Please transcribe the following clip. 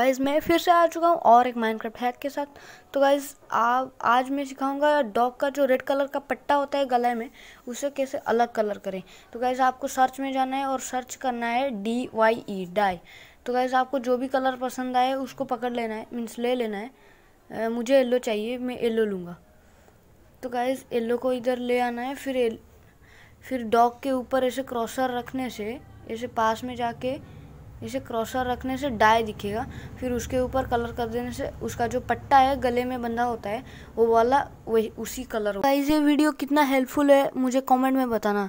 guys मैं फिर से आ चुका हूँ और एक माइनक्राफ्ट हैक के साथ तो गाइज आप आज मैं सिखाऊंगा डॉग का जो रेड कलर का पट्टा होता है गले में उसे कैसे अलग कलर करें तो गाइज आपको सर्च में जाना है और सर्च करना है डी वाई ई डाई तो गाइज आपको जो भी कलर पसंद आए उसको पकड़ लेना है मीन्स ले लेना है आ, मुझे येल्लो चाहिए मैं येल्लो लूँगा तो गाइज येल्लो को इधर ले आना है फिर फिर डॉग के ऊपर ऐसे क्रॉसर रखने से ऐसे पास में जाके इसे क्रॉसर रखने से डाई दिखेगा फिर उसके ऊपर कलर कर देने से उसका जो पट्टा है गले में बंधा होता है वो वाला वही उसी कलर होगा इस ये वीडियो कितना हेल्पफुल है मुझे कमेंट में बताना